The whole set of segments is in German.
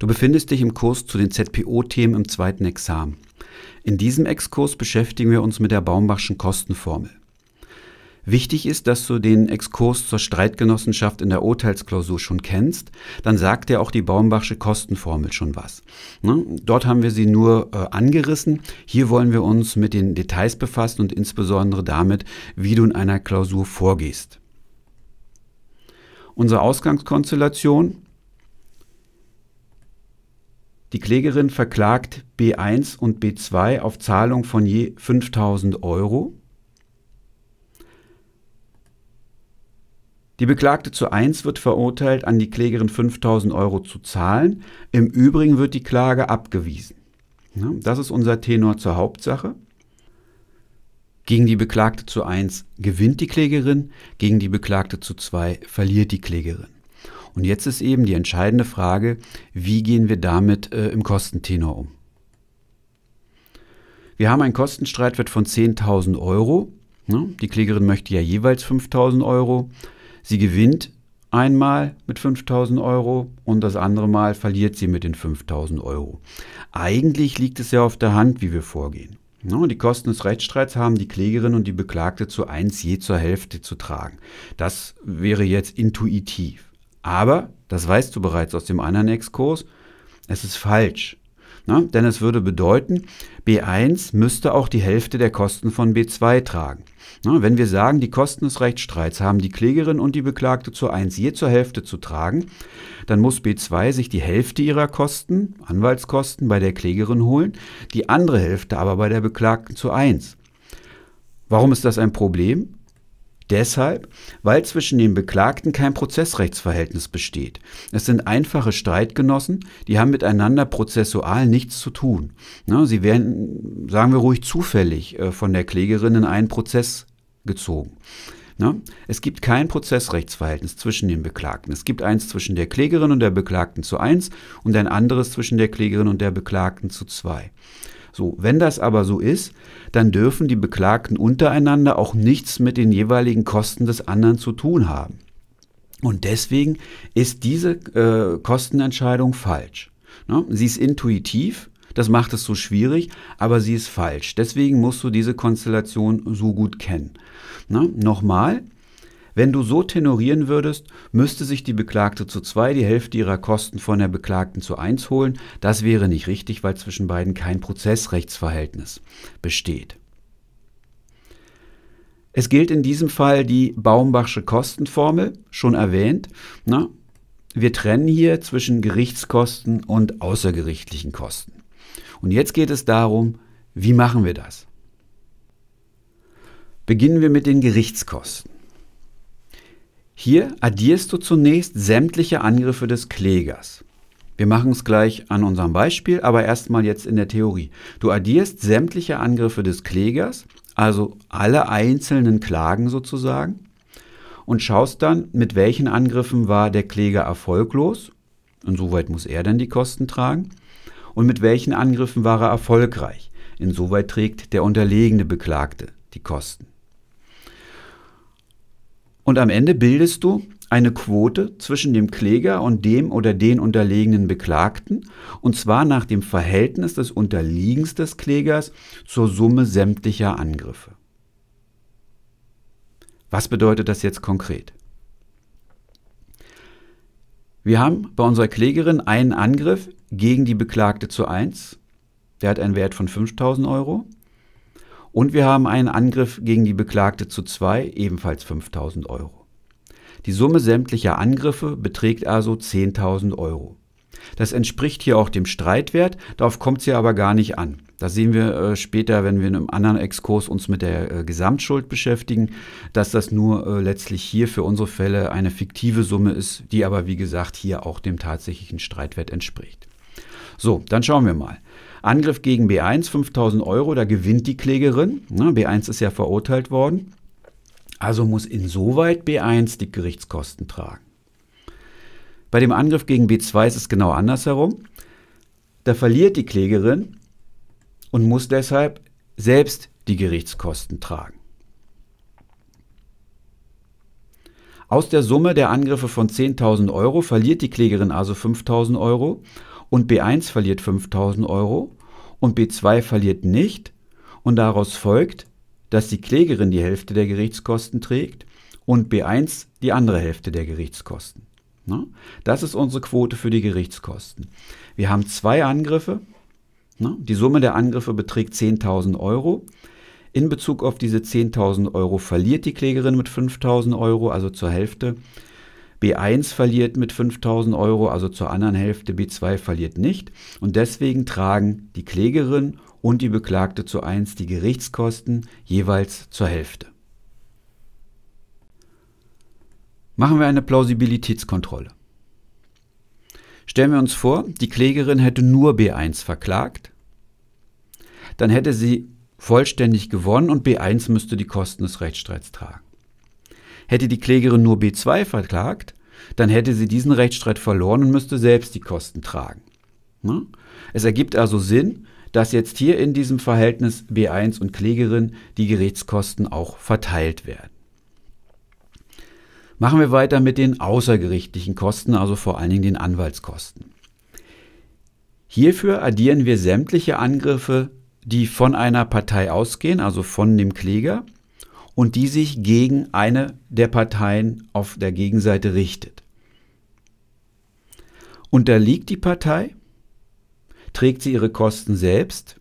Du befindest dich im Kurs zu den ZPO-Themen im zweiten Examen. In diesem Exkurs beschäftigen wir uns mit der Baumbachschen Kostenformel. Wichtig ist, dass du den Exkurs zur Streitgenossenschaft in der Urteilsklausur schon kennst, dann sagt dir auch die Baumbachsche Kostenformel schon was. Ne? Dort haben wir sie nur äh, angerissen. Hier wollen wir uns mit den Details befassen und insbesondere damit, wie du in einer Klausur vorgehst. Unsere Ausgangskonstellation die Klägerin verklagt B1 und B2 auf Zahlung von je 5000 Euro. Die Beklagte zu 1 wird verurteilt, an die Klägerin 5000 Euro zu zahlen. Im Übrigen wird die Klage abgewiesen. Das ist unser Tenor zur Hauptsache. Gegen die Beklagte zu 1 gewinnt die Klägerin, gegen die Beklagte zu 2 verliert die Klägerin. Und jetzt ist eben die entscheidende Frage, wie gehen wir damit äh, im Kostentenor um? Wir haben einen Kostenstreitwert von 10.000 Euro. Ne? Die Klägerin möchte ja jeweils 5.000 Euro. Sie gewinnt einmal mit 5000 Euro und das andere Mal verliert sie mit den 5000 Euro. Eigentlich liegt es ja auf der Hand, wie wir vorgehen. Ne? Die Kosten des Rechtsstreits haben die Klägerin und die Beklagte zu eins je zur Hälfte zu tragen. Das wäre jetzt intuitiv. Aber, das weißt du bereits aus dem anderen Exkurs, es ist falsch. Na, denn es würde bedeuten, B1 müsste auch die Hälfte der Kosten von B2 tragen. Na, wenn wir sagen, die Kosten des Rechtsstreits haben die Klägerin und die Beklagte zu 1 je zur Hälfte zu tragen, dann muss B2 sich die Hälfte ihrer Kosten, Anwaltskosten, bei der Klägerin holen, die andere Hälfte aber bei der Beklagten zu 1. Warum ist das ein Problem? Deshalb, weil zwischen den Beklagten kein Prozessrechtsverhältnis besteht. Es sind einfache Streitgenossen, die haben miteinander prozessual nichts zu tun. Ne, sie werden, sagen wir ruhig, zufällig äh, von der Klägerin in einen Prozess gezogen. Ne, es gibt kein Prozessrechtsverhältnis zwischen den Beklagten. Es gibt eins zwischen der Klägerin und der Beklagten zu eins und ein anderes zwischen der Klägerin und der Beklagten zu zwei. So, wenn das aber so ist, dann dürfen die Beklagten untereinander auch nichts mit den jeweiligen Kosten des anderen zu tun haben. Und deswegen ist diese äh, Kostenentscheidung falsch. Ne? Sie ist intuitiv, das macht es so schwierig, aber sie ist falsch. Deswegen musst du diese Konstellation so gut kennen. Ne? Nochmal, wenn du so tenorieren würdest, müsste sich die Beklagte zu zwei die Hälfte ihrer Kosten von der Beklagten zu eins holen. Das wäre nicht richtig, weil zwischen beiden kein Prozessrechtsverhältnis besteht. Es gilt in diesem Fall die Baumbachsche Kostenformel, schon erwähnt. Na, ne? wir trennen hier zwischen Gerichtskosten und außergerichtlichen Kosten. Und jetzt geht es darum, wie machen wir das? Beginnen wir mit den Gerichtskosten. Hier addierst du zunächst sämtliche Angriffe des Klägers. Wir machen es gleich an unserem Beispiel, aber erstmal jetzt in der Theorie. Du addierst sämtliche Angriffe des Klägers, also alle einzelnen Klagen sozusagen, und schaust dann, mit welchen Angriffen war der Kläger erfolglos, insoweit muss er dann die Kosten tragen, und mit welchen Angriffen war er erfolgreich, insoweit trägt der unterlegene Beklagte die Kosten. Und am Ende bildest du eine Quote zwischen dem Kläger und dem oder den unterlegenen Beklagten, und zwar nach dem Verhältnis des Unterliegens des Klägers zur Summe sämtlicher Angriffe. Was bedeutet das jetzt konkret? Wir haben bei unserer Klägerin einen Angriff gegen die Beklagte zu 1, der hat einen Wert von 5000 Euro. Und wir haben einen Angriff gegen die Beklagte zu 2, ebenfalls 5000 Euro. Die Summe sämtlicher Angriffe beträgt also 10.000 Euro. Das entspricht hier auch dem Streitwert, darauf kommt es hier aber gar nicht an. Das sehen wir äh, später, wenn wir in einem anderen Exkurs uns mit der äh, Gesamtschuld beschäftigen, dass das nur äh, letztlich hier für unsere Fälle eine fiktive Summe ist, die aber wie gesagt hier auch dem tatsächlichen Streitwert entspricht. So, dann schauen wir mal. Angriff gegen B1, 5000 Euro, da gewinnt die Klägerin. Ne, B1 ist ja verurteilt worden. Also muss insoweit B1 die Gerichtskosten tragen. Bei dem Angriff gegen B2 ist es genau andersherum. Da verliert die Klägerin und muss deshalb selbst die Gerichtskosten tragen. Aus der Summe der Angriffe von 10.000 Euro verliert die Klägerin also 5.000 Euro und B1 verliert 5000 Euro und B2 verliert nicht und daraus folgt, dass die Klägerin die Hälfte der Gerichtskosten trägt und B1 die andere Hälfte der Gerichtskosten. Ne? Das ist unsere Quote für die Gerichtskosten. Wir haben zwei Angriffe. Ne? Die Summe der Angriffe beträgt 10.000 Euro. In Bezug auf diese 10.000 Euro verliert die Klägerin mit 5.000 Euro, also zur Hälfte. B1 verliert mit 5000 Euro, also zur anderen Hälfte, B2 verliert nicht. Und deswegen tragen die Klägerin und die Beklagte zu 1 die Gerichtskosten jeweils zur Hälfte. Machen wir eine Plausibilitätskontrolle. Stellen wir uns vor, die Klägerin hätte nur B1 verklagt, dann hätte sie vollständig gewonnen und B1 müsste die Kosten des Rechtsstreits tragen. Hätte die Klägerin nur B2 verklagt, dann hätte sie diesen Rechtsstreit verloren und müsste selbst die Kosten tragen. Ne? Es ergibt also Sinn, dass jetzt hier in diesem Verhältnis B1 und Klägerin die Gerichtskosten auch verteilt werden. Machen wir weiter mit den außergerichtlichen Kosten, also vor allen Dingen den Anwaltskosten. Hierfür addieren wir sämtliche Angriffe, die von einer Partei ausgehen, also von dem Kläger, und die sich gegen eine der Parteien auf der Gegenseite richtet. Unterliegt die Partei? Trägt sie ihre Kosten selbst?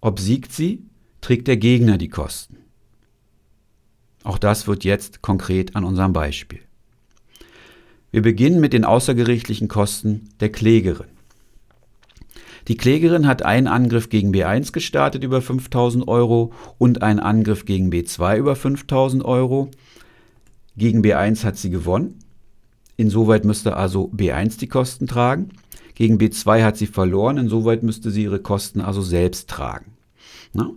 Obsiegt sie? Trägt der Gegner die Kosten? Auch das wird jetzt konkret an unserem Beispiel. Wir beginnen mit den außergerichtlichen Kosten der Klägerin. Die Klägerin hat einen Angriff gegen B1 gestartet über 5000 Euro und einen Angriff gegen B2 über 5000 Euro. Gegen B1 hat sie gewonnen. Insoweit müsste also B1 die Kosten tragen. Gegen B2 hat sie verloren. Insoweit müsste sie ihre Kosten also selbst tragen. Na? Ne?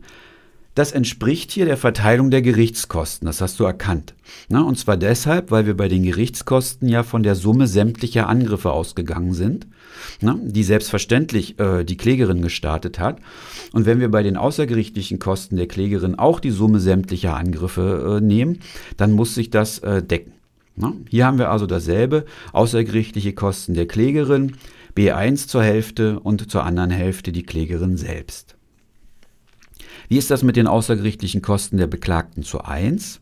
Das entspricht hier der Verteilung der Gerichtskosten, das hast du erkannt. Na, und zwar deshalb, weil wir bei den Gerichtskosten ja von der Summe sämtlicher Angriffe ausgegangen sind, na, die selbstverständlich äh, die Klägerin gestartet hat. Und wenn wir bei den außergerichtlichen Kosten der Klägerin auch die Summe sämtlicher Angriffe äh, nehmen, dann muss sich das äh, decken. Na, hier haben wir also dasselbe, außergerichtliche Kosten der Klägerin, B1 zur Hälfte und zur anderen Hälfte die Klägerin selbst. Wie ist das mit den außergerichtlichen Kosten der Beklagten zu 1?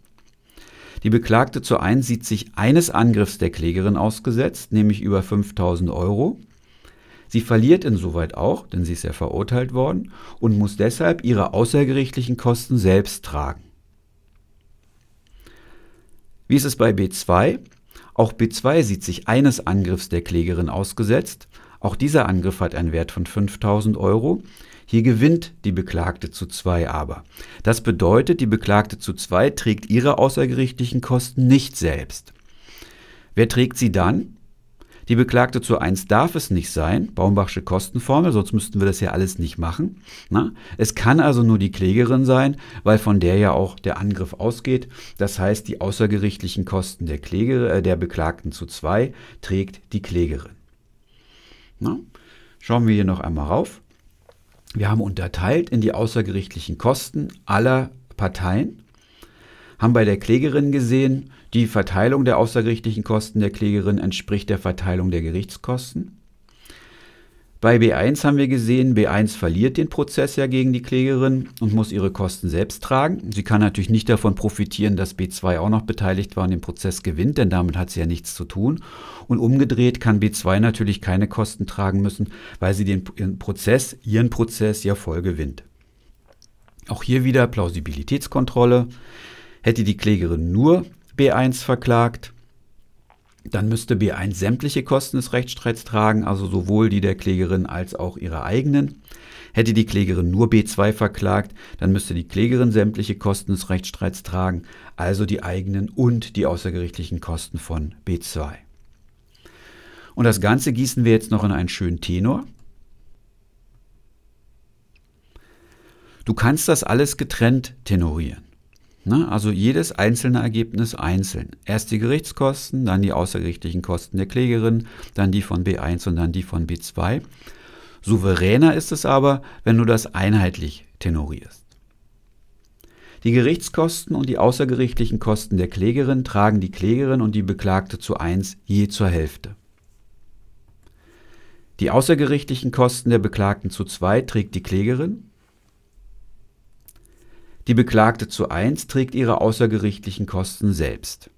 Die Beklagte zu 1 sieht sich eines Angriffs der Klägerin ausgesetzt, nämlich über 5000 Euro. Sie verliert insoweit auch, denn sie ist ja verurteilt worden und muss deshalb ihre außergerichtlichen Kosten selbst tragen. Wie ist es bei B2? Auch B2 sieht sich eines Angriffs der Klägerin ausgesetzt. Auch dieser Angriff hat einen Wert von 5000 Euro. Hier gewinnt die Beklagte zu zwei aber. Das bedeutet, die Beklagte zu zwei trägt ihre außergerichtlichen Kosten nicht selbst. Wer trägt sie dann? Die Beklagte zu 1 darf es nicht sein, Baumbachsche Kostenformel, sonst müssten wir das ja alles nicht machen. Na? Ne? Es kann also nur die Klägerin sein, weil von der ja auch der Angriff ausgeht. Das heißt, die außergerichtlichen Kosten der, Kläger, äh, der Beklagten zu 2 trägt die Klägerin. Na? Ne? Schauen wir hier noch einmal rauf. Wir haben unterteilt in die außergerichtlichen Kosten aller Parteien, haben bei der Klägerin gesehen, die Verteilung der außergerichtlichen Kosten der Klägerin entspricht der Verteilung der Gerichtskosten. Bei B1 haben wir gesehen, B1 verliert den Prozess ja gegen die Klägerin und muss ihre Kosten selbst tragen. Sie kann natürlich nicht davon profitieren, dass B2 auch noch beteiligt war und den Prozess gewinnt, denn damit hat sie ja nichts zu tun. Und umgedreht kann B2 natürlich keine Kosten tragen müssen, weil sie den Prozess, ihren Prozess ja voll gewinnt. Auch hier wieder Plausibilitätskontrolle. Hätte die Klägerin nur B1 verklagt, dann müsste B1 sämtliche Kosten des Rechtsstreits tragen, also sowohl die der Klägerin als auch ihre eigenen. Hätte die Klägerin nur B2 verklagt, dann müsste die Klägerin sämtliche Kosten des Rechtsstreits tragen, also die eigenen und die außergerichtlichen Kosten von B2. Und das Ganze gießen wir jetzt noch in einen schönen Tenor. Du kannst das alles getrennt tenorieren. Ne? Also jedes einzelne Ergebnis einzeln. Erst die Gerichtskosten, dann die außergerichtlichen Kosten der Klägerin, dann die von B1 und dann die von B2. Souveräner ist es aber, wenn du das einheitlich tenorierst. Die Gerichtskosten und die außergerichtlichen Kosten der Klägerin tragen die Klägerin und die Beklagte zu 1 je zur Hälfte. Die außergerichtlichen Kosten der Beklagten zu 2 trägt die Klägerin, die Beklagte zu 1 trägt ihre außergerichtlichen Kosten selbst.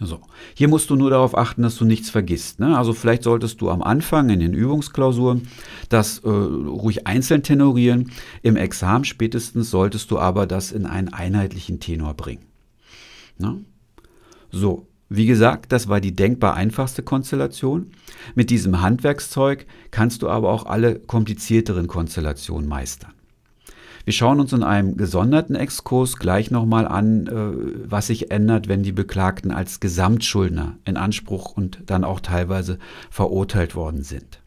So, hier musst du nur darauf achten, dass du nichts vergisst. Ne? Also vielleicht solltest du am Anfang in den Übungsklausuren das äh, ruhig einzeln tenorieren. Im Examen spätestens solltest du aber das in einen einheitlichen Tenor bringen. Ne? So, wie gesagt, das war die denkbar einfachste Konstellation. Mit diesem Handwerkszeug kannst du aber auch alle komplizierteren Konstellationen meistern. Wir schauen uns in einem gesonderten Exkurs gleich nochmal an, äh, was sich ändert, wenn die Beklagten als Gesamtschuldner in Anspruch und dann auch teilweise verurteilt worden sind.